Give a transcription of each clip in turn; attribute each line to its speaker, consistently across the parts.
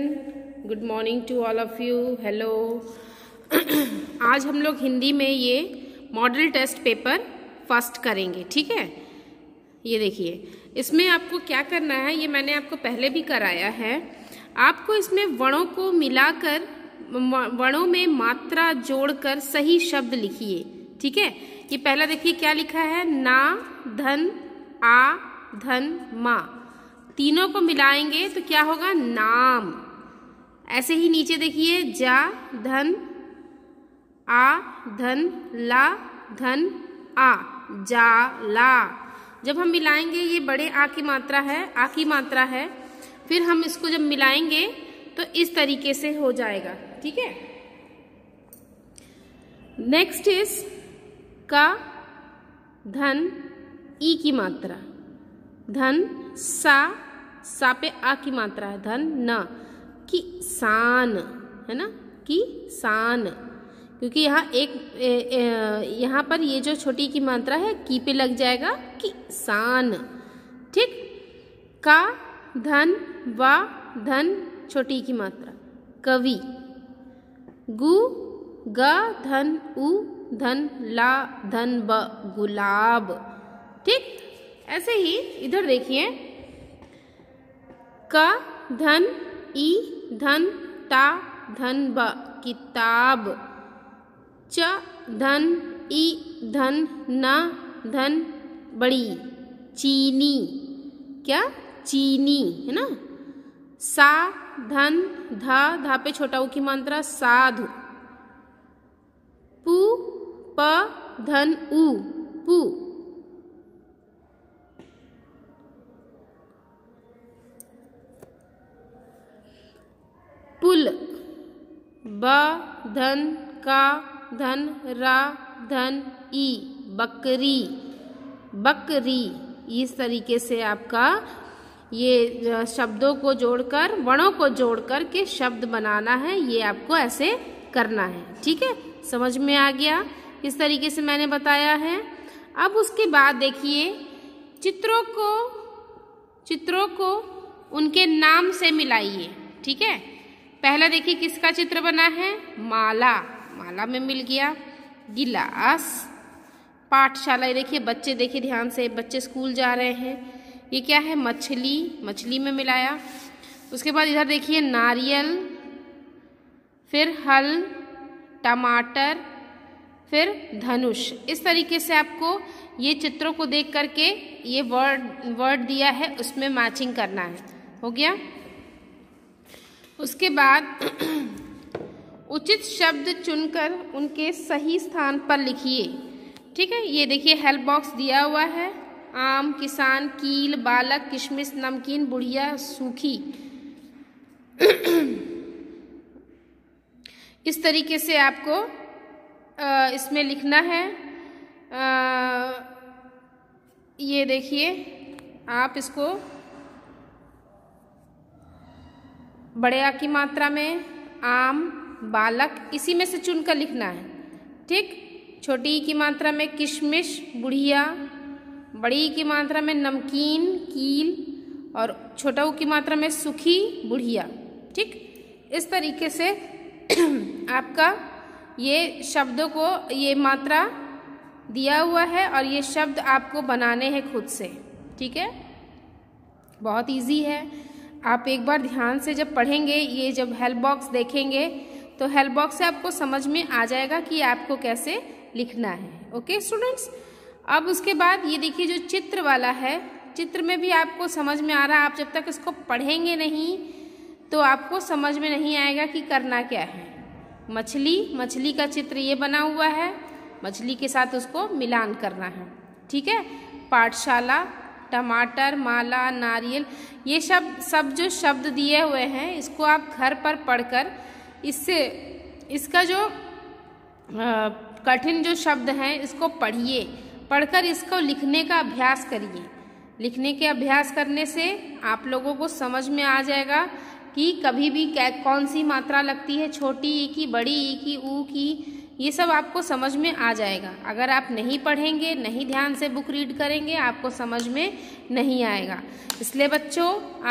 Speaker 1: good morning to all of you hello आज हम लोग हिंदी में ये मॉडल टेस्ट पेपर फर्स्ट करेंगे ठीक है ये देखिए इसमें आपको क्या करना है ये मैंने आपको पहले भी कराया है आपको इसमें वर्णों को मिलाकर वर्णों में मात्रा जोड़कर सही शब्द लिखिए ठीक है ये पहला देखिए क्या लिखा है ना धन आ धन मा तीनों को मिलाएंगे तो क्या होगा नाम ऐसे ही नीचे देखिए जा धन आ धन ला धन आ जा ला जब हम मिलाएंगे ये बड़े आ की मात्रा है आ की मात्रा है फिर हम इसको जब मिलाएंगे तो इस तरीके से हो जाएगा ठीक है नेक्स्ट इज का धन ई की मात्रा धन सा सा पे आ की मात्रा है धन न सान है ना सान क्योंकि यहाँ एक यहाँ पर ये जो छोटी की मात्रा है की पे लग जाएगा कि सान ठीक का धन व धन छोटी की मात्रा कवि गु ग धन उ धन ला धन ब गुलाब ठीक ऐसे ही इधर देखिए क धन ई धन ता धन ब किताब च धन ई धन न धन बड़ी चीनी क्या चीनी है ना सा धन धा धा पे छोटा की मात्रा साधु पु प धन उ पु पुल ब धन का धन रा धन ई बकरी बकरी इस तरीके से आपका ये शब्दों को जोड़कर वर्णों को जोड़कर के शब्द बनाना है ये आपको ऐसे करना है ठीक है समझ में आ गया इस तरीके से मैंने बताया है अब उसके बाद देखिए चित्रों को चित्रों को उनके नाम से मिलाइए ठीक है पहला देखिए किसका चित्र बना है माला माला में मिल गया गिलास पाठशाला ये देखिए बच्चे देखिए ध्यान से बच्चे स्कूल जा रहे हैं ये क्या है मछली मछली में मिलाया उसके बाद इधर देखिए नारियल फिर हल टमाटर फिर धनुष इस तरीके से आपको ये चित्रों को देख करके ये वर्ड वर्ड दिया है उसमें मैचिंग करना है हो गया उसके बाद उचित शब्द चुनकर उनके सही स्थान पर लिखिए ठीक है ये देखिए हेल्प बॉक्स दिया हुआ है आम किसान कील बालक किशमिश नमकीन बुढ़िया सूखी इस तरीके से आपको इसमें लिखना है ये देखिए आप इसको बड़े आ की मात्रा में आम बालक इसी में से चुनकर लिखना है ठीक छोटी की मात्रा में किशमिश बुढ़िया बड़ी की मात्रा में नमकीन कील और छोटा की मात्रा में सुखी बुढ़िया ठीक इस तरीके से आपका ये शब्दों को ये मात्रा दिया हुआ है और ये शब्द आपको बनाने हैं खुद से ठीक है बहुत इजी है आप एक बार ध्यान से जब पढ़ेंगे ये जब हेल्प बॉक्स देखेंगे तो हेल्प बॉक्स से आपको समझ में आ जाएगा कि आपको कैसे लिखना है ओके स्टूडेंट्स अब उसके बाद ये देखिए जो चित्र वाला है चित्र में भी आपको समझ में आ रहा है आप जब तक इसको पढ़ेंगे नहीं तो आपको समझ में नहीं आएगा कि करना क्या है मछली मछली का चित्र ये बना हुआ है मछली के साथ उसको मिलान करना है ठीक है पाठशाला टमाटर माला नारियल ये सब सब जो शब्द दिए हुए हैं इसको आप घर पर पढ़कर इससे इसका जो कठिन जो शब्द हैं इसको पढ़िए पढ़कर इसको लिखने का अभ्यास करिए लिखने के अभ्यास करने से आप लोगों को समझ में आ जाएगा कि कभी भी कौन सी मात्रा लगती है छोटी ई की बड़ी ई की ऊ की ये सब आपको समझ में आ जाएगा अगर आप नहीं पढ़ेंगे नहीं ध्यान से बुक रीड करेंगे आपको समझ में नहीं आएगा इसलिए बच्चों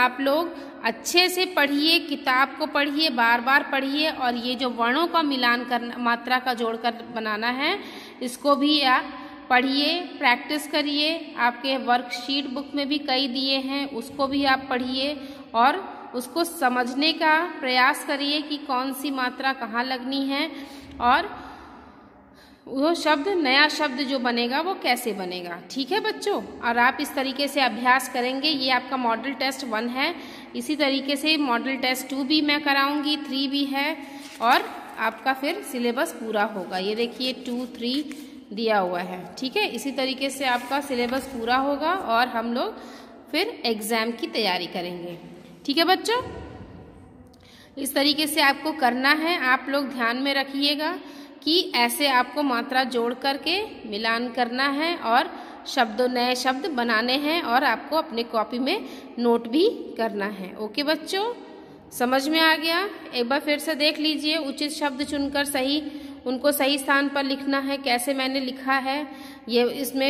Speaker 1: आप लोग अच्छे से पढ़िए किताब को पढ़िए बार बार पढ़िए और ये जो वर्णों का मिलान करना मात्रा का जोड़कर बनाना है इसको भी आप पढ़िए प्रैक्टिस करिए आपके वर्कशीट बुक में भी कई दिए हैं उसको भी आप पढ़िए और उसको समझने का प्रयास करिए कि कौन सी मात्रा कहाँ लगनी है और वह शब्द नया शब्द जो बनेगा वो कैसे बनेगा ठीक है बच्चों और आप इस तरीके से अभ्यास करेंगे ये आपका मॉडल टेस्ट वन है इसी तरीके से मॉडल टेस्ट टू भी मैं कराऊंगी थ्री भी है और आपका फिर सिलेबस पूरा होगा ये देखिए टू थ्री दिया हुआ है ठीक है इसी तरीके से आपका सिलेबस पूरा होगा और हम लोग फिर एग्ज़ाम की तैयारी करेंगे ठीक है बच्चों इस तरीके से आपको करना है आप लोग ध्यान में रखिएगा कि ऐसे आपको मात्रा जोड़ करके मिलान करना है और शब्द नए शब्द बनाने हैं और आपको अपने कॉपी में नोट भी करना है ओके बच्चों समझ में आ गया एक बार फिर से देख लीजिए उचित शब्द चुनकर सही उनको सही स्थान पर लिखना है कैसे मैंने लिखा है ये इसमें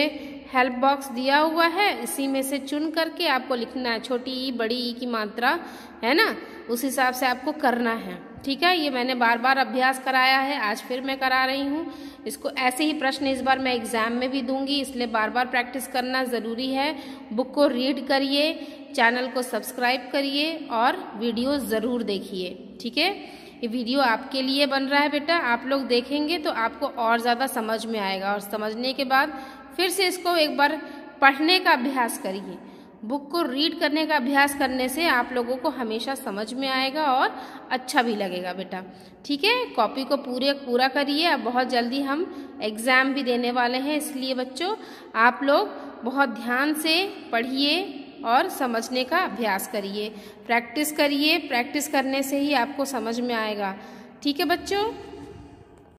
Speaker 1: हेल्प बॉक्स दिया हुआ है इसी में से चुन करके आपको लिखना है छोटी ई बड़ी ई की मात्रा है ना उस हिसाब से आपको करना है ठीक है ये मैंने बार बार अभ्यास कराया है आज फिर मैं करा रही हूँ इसको ऐसे ही प्रश्न इस बार मैं एग्ज़ाम में भी दूंगी इसलिए बार बार प्रैक्टिस करना ज़रूरी है बुक को रीड करिए चैनल को सब्सक्राइब करिए और वीडियो ज़रूर देखिए ठीक है ये वीडियो आपके लिए बन रहा है बेटा आप लोग देखेंगे तो आपको और ज़्यादा समझ में आएगा और समझने के बाद फिर से इसको एक बार पढ़ने का अभ्यास करिए बुक को रीड करने का अभ्यास करने से आप लोगों को हमेशा समझ में आएगा और अच्छा भी लगेगा बेटा ठीक है कॉपी को पूरे पूरा करिए अब बहुत जल्दी हम एग्ज़ाम भी देने वाले हैं इसलिए बच्चों आप लोग बहुत ध्यान से पढ़िए और समझने का अभ्यास करिए प्रैक्टिस करिए प्रैक्टिस करने से ही आपको समझ में आएगा ठीक है बच्चों